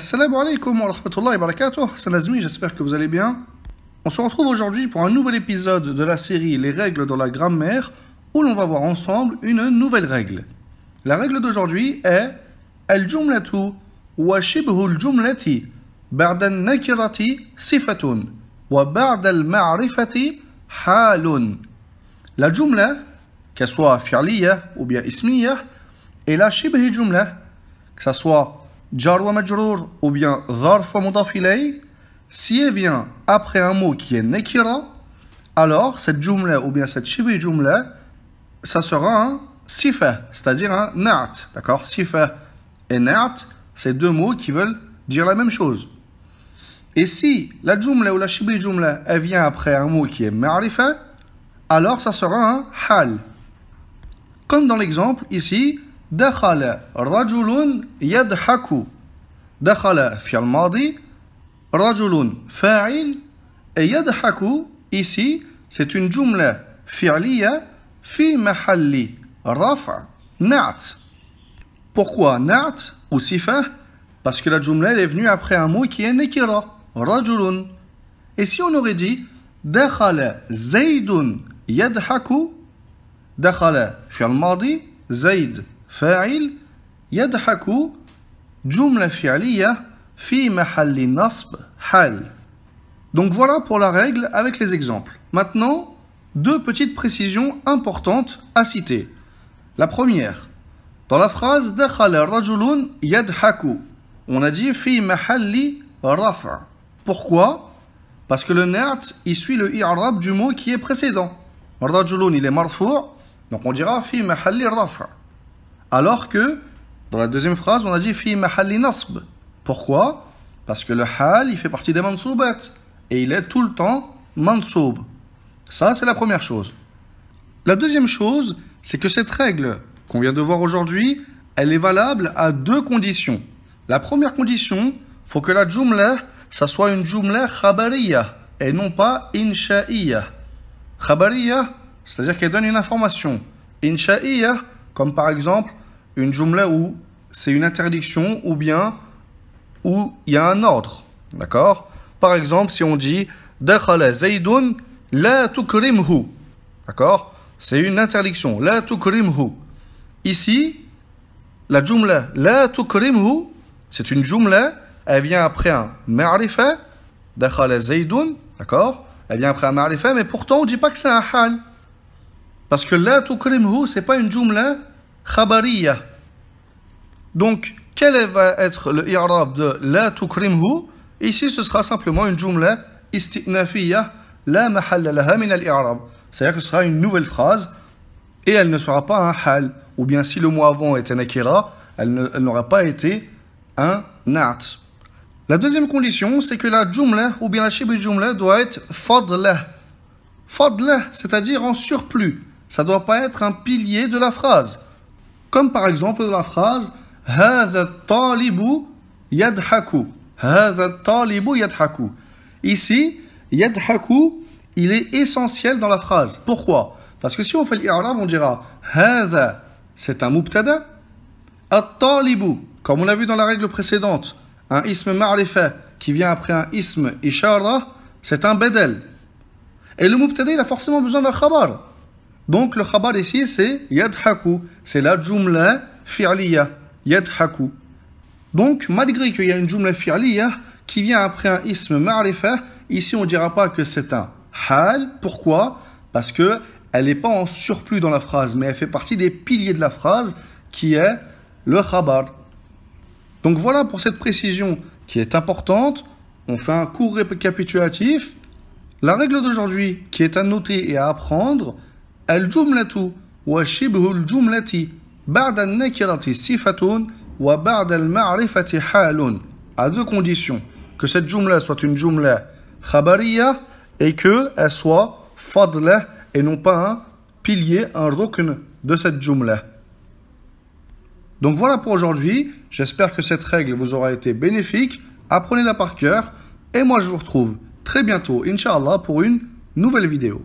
Assalamu alaikum wa rahmatullahi wa barakatuh, salam j'espère que vous allez bien. On se retrouve aujourd'hui pour un nouvel épisode de la série Les règles dans la grammaire, où l'on va voir ensemble une nouvelle règle. La règle d'aujourd'hui est Al-jumlatu wa shibhul jumlati ba'da nakirati sifatun wa ba'da al-ma'rifati halun. La jumla, qu'elle soit fi'liya ou bien ismiya, et la shibhi jumla, que ce soit JARWA majrour ou bien ZARFA si elle vient après un mot qui est nekira, alors cette jumla ou bien cette shibi jumla, ça sera un sifa, c'est-à-dire un naat. D'accord Sifa et naat, c'est deux mots qui veulent dire la même chose. Et si la jumla ou la shibi jumla, elle vient après un mot qui est ma'rifa, alors ça sera un hal. Comme dans l'exemple ici, دخل رجل يضحك دخل في الماضي رجل فاعل يضحك ici c'est une جملة فعلية في محل رفع نعت Pourquoi نعت ou صفة Parce que la jumla est venue après un mot qui est nekira رجل Et si on aurait dit دخل زيد يضحك دخل في الماضي زيد فاعل يضحك جملة فعلية في محل nasb hal. Donc voilà pour la règle avec les exemples. Maintenant, deux petites précisions importantes à citer. La première, dans la phrase Rajulun Yad يضحك, on a dit fi' mahalli رفع. Pourquoi Parce que le nert, il suit le i'rab du mot qui est précédent. ar-rajulun il est marfou, donc on dira fi mahalli رفع. Alors que dans la deuxième phrase, on a dit fi mahalli nasb. Pourquoi Parce que le hal, il fait partie des mansoubat. Et il est tout le temps mansoub. Ça, c'est la première chose. La deuxième chose, c'est que cette règle qu'on vient de voir aujourd'hui, elle est valable à deux conditions. La première condition, faut que la jumla, ça soit une jumla khabariya et non pas insha'iya. Khabariya, c'est-à-dire qu'elle donne une information. Insha'iya, comme par exemple, une jumla où c'est une interdiction ou bien où il y a un ordre. D'accord Par exemple, si on dit Dakhala Zaydun la tukrimhu. D'accord C'est une interdiction. La tukrimhu. Ici, la jumla la tukrimhu, c'est une jumla, elle vient après un ma'rifa, Dakhala Zaydun, d'accord Elle vient après un ma'rifa, mais pourtant on ne dit pas que c'est un hal. Parce que la tukrimhu, c'est pas une jumla khabariya. Donc, quel va être le i'rab de la tukrimhu Ici, ce sera simplement une jumla istinafiya la laha min al-i'rab. C'est-à-dire que ce sera une nouvelle phrase et elle ne sera pas un hal. Ou bien si le mot avant était nakira, elle n'aura pas été un na'at. La deuxième condition, c'est que la jumla ou bien la shibi jumla doit être fadla. Fadla, c'est-à-dire en surplus. Ça ne doit pas être un pilier de la phrase. Comme par exemple dans la phrase هذا الطالب ici yadhaku il est essentiel dans la phrase pourquoi parce que si on fait l'irab on dira c'est un mubtada comme on l'a vu dans la règle précédente un ism ma'rifa qui vient après un ism ishara c'est un bedel et le mubtada il a forcément besoin d'un khabar donc le khabar ici c'est yadhaku c'est la jumla fi'liya yadhaku. Donc, malgré qu'il y a une jumla fi'liya qui vient après un ism ma'rifah, ici on ne dira pas que c'est un hal. Pourquoi Parce que elle n'est pas en surplus dans la phrase, mais elle fait partie des piliers de la phrase qui est le khabar. Donc voilà pour cette précision qui est importante. On fait un cours récapitulatif. La règle d'aujourd'hui qui est à noter et à apprendre, al-jumlatu wa shibhul jumlati. بعد وبعد à deux conditions que cette jumla soit une jumla khabariya et que elle soit fadla et non pas un pilier, un rukn de cette jumla. Donc voilà pour aujourd'hui, j'espère que cette règle vous aura été bénéfique, apprenez-la par cœur et moi je vous retrouve très bientôt, Inch'Allah, pour une nouvelle vidéo.